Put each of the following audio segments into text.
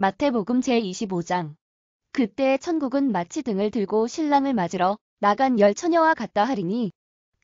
마태복음 제25장 그때 천국은 마치 등을 들고 신랑을 맞으러 나간 열 처녀와 같다 하리니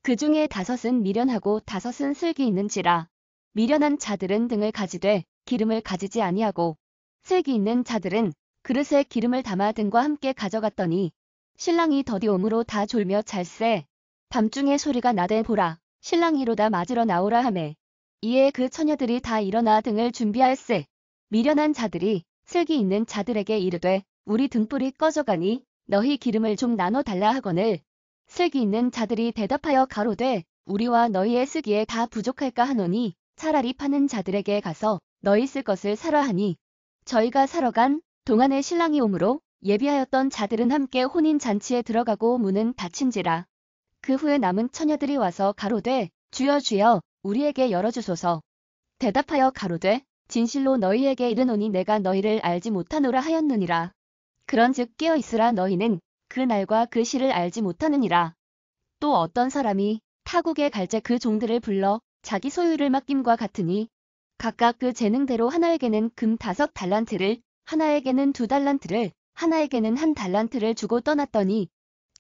그 중에 다섯은 미련하고 다섯은 슬기 있는지라 미련한 자들은 등을 가지되 기름을 가지지 아니하고 슬기 있는 자들은 그릇에 기름을 담아 등과 함께 가져갔더니 신랑이 더디옴으로 다 졸며 잘세 밤중에 소리가 나되 보라 신랑이로다 맞으러 나오라 하매 이에 그 처녀들이 다 일어나 등을 준비할세 미련한 자들이 슬기 있는 자들에게 이르되 우리 등불이 꺼져가니 너희 기름을 좀 나눠달라 하거늘 슬기 있는 자들이 대답하여 가로되 우리와 너희의 쓰기에 다 부족할까 하노니 차라리 파는 자들에게 가서 너희 쓸 것을 사라 하니 저희가 사러 간동안의 신랑이 오므로 예비하였던 자들은 함께 혼인 잔치에 들어가고 문은 닫힌지라 그 후에 남은 처녀들이 와서 가로되 주여 주여 우리에게 열어주소서 대답하여 가로되 진실로 너희에게 이르노니 내가 너희를 알지 못하노라 하였느니라. 그런즉 깨어 있으라 너희는 그 날과 그 시를 알지 못하느니라. 또 어떤 사람이 타국에 갈제 그 종들을 불러 자기 소유를 맡김과 같으니 각각 그 재능대로 하나에게는 금 다섯 달란트를 하나에게는 두 달란트를 하나에게는 한 달란트를 주고 떠났더니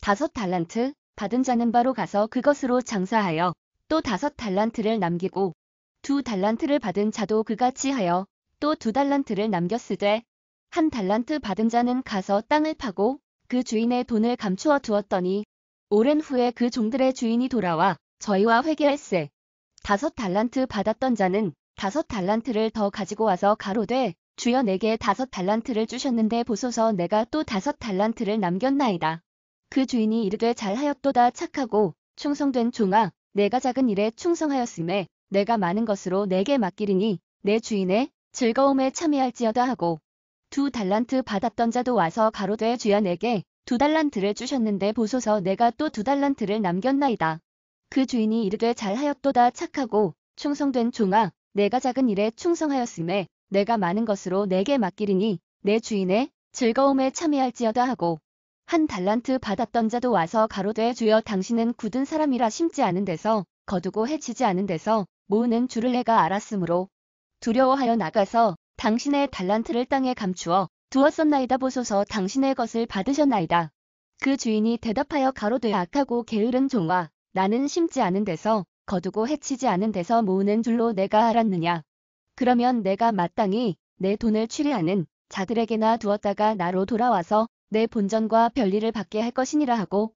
다섯 달란트 받은 자는 바로 가서 그것으로 장사하여 또 다섯 달란트를 남기고 두 달란트를 받은 자도 그같이 하여 또 두 달란트를 남겼으되 한 달란트 받은 자는 가서 땅을 파고 그 주인의 돈을 감추어 두었더니 오랜 후에 그 종들의 주인이 돌아와 저희와 회개했세. 다섯 달란트 받았던 자는 다섯 달란트를 더 가지고 와서 가로되 주여 내게 다섯 달란트를 주셨는데 보소서 내가 또 다섯 달란트를 남겼나이다. 그 주인이 이르되 잘하였도다 착하고 충성된 종아 내가 작은 일에 충성하였음에 내가 많은 것으로 내게 맡기리니 내 주인의 즐거움에 참여할지어다 하고 두 달란트 받았던 자도 와서 가로되 주야 내게 두 달란트를 주셨는데 보소서 내가 또 두 달란트를 남겼나이다. 그 주인이 이르되 잘하였도다 착하고 충성된 종아 내가 작은 일에 충성하였음에 내가 많은 것으로 내게 맡기리니 내 주인의 즐거움에 참여할지어다 하고 한 달란트 받았던 자도 와서 가로되 주여 당신은 굳은 사람이라 심지 않은 데서 거두고 해치지 않은 데서 모으는 줄을 내가 알았으므로 두려워하여 나가서 당신의 달란트를 땅에 감추어 두었었나이다 보소서 당신의 것을 받으셨나이다. 그 주인이 대답하여 가로되 악하고 게으른 종아 나는 심지 않은 데서 거두고 해치지 않은 데서 모으는 줄로 내가 알았느냐. 그러면 내가 마땅히 내 돈을 취리하는 자들에게나 두었다가 나로 돌아와서 내 본전과 별리를 받게 할 것이니라 하고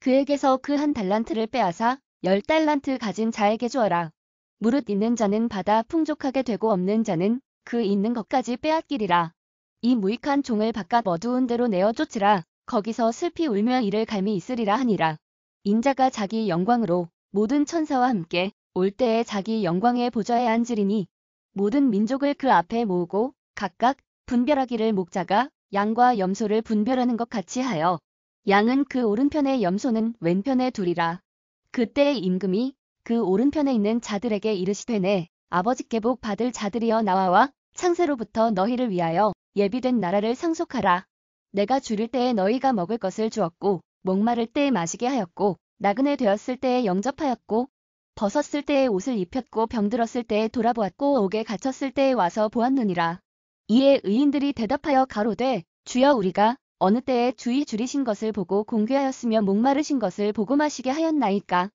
그에게서 그 한 달란트를 빼앗아 열 달란트 가진 자에게 주어라. 무릇 있는 자는 받아 풍족하게 되고 없는 자는 그 있는 것까지 빼앗기리라. 이 무익한 종을 바깥 어두운 데로 내어 쫓으라. 거기서 슬피 울며 이를 갈미 있으리라 하니라. 인자가 자기 영광으로 모든 천사와 함께 올 때에 자기 영광의 보좌에 앉으리니 모든 민족을 그 앞에 모으고 각각 분별하기를 목자가 양과 염소를 분별하는 것 같이 하여 양은 그 오른편에 염소는 왼편에 두리라. 그때의 임금이 그 오른편에 있는 자들에게 이르시되 네 아버지께 복 받을 자들이여 나와와 창세로부터 너희를 위하여 예비된 나라를 상속하라. 내가 줄일 때에 너희가 먹을 것을 주었고 목마를 때에 마시게 하였고 나그네 되었을 때에 영접하였고 벗었을 때에 옷을 입혔고 병들었을 때에 돌아보았고 옥에 갇혔을 때에 와서 보았느니라. 이에 의인들이 대답하여 가로되 주여 우리가 어느 때에 주의 줄이신 것을 보고 공개하였으며 목마르신 것을 보고 마시게 하였나이까.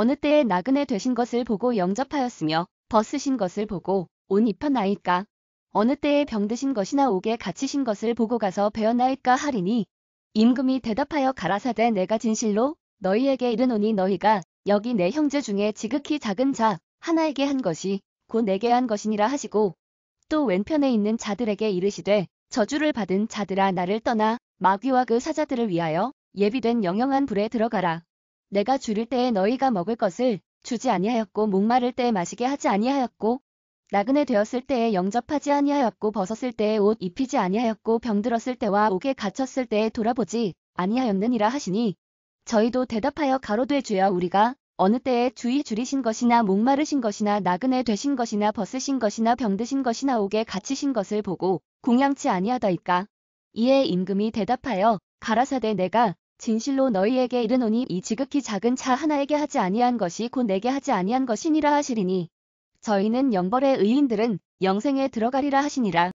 어느 때에 나그네 되신 것을 보고 영접하였으며 벗으신 것을 보고 온 입혔나이까 어느 때에 병드신 것이나 옥에 갇히신 것을 보고 가서 배웠나이까 하리니 임금이 대답하여 가라사대 내가 진실로 너희에게 이르노니 너희가 여기 내 형제 중에 지극히 작은 자 하나에게 한 것이 곧 내게 한 것이니라 하시고 또 왼편에 있는 자들에게 이르시되 저주를 받은 자들아 나를 떠나 마귀와 그 사자들을 위하여 예비된 영영한 불에 들어가라. 내가 줄일 때에 너희가 먹을 것을 주지 아니하였고 목마를 때에 마시게 하지 아니하였고 나그네 되었을 때에 영접하지 아니하였고 벗었을 때에 옷 입히지 아니하였고 병들었을 때와 옥에 갇혔을 때에 돌아보지 아니하였느니라 하시니 저희도 대답하여 가로되 주여 우리가 어느 때에 주의 줄이신 것이나 목마르신 것이나 나그네 되신 것이나 벗으신 것이나 병드신 것이나 옥에 갇히신 것을 보고 공양치 아니하다이까 이에 임금이 대답하여 가라사대 내가 진실로 너희에게 이르노니 이 지극히 작은 차 하나에게 하지 아니한 것이 곧 내게 하지 아니한 것이니라 하시리니 저희는 영벌의 의인들은 영생에 들어가리라 하시니라.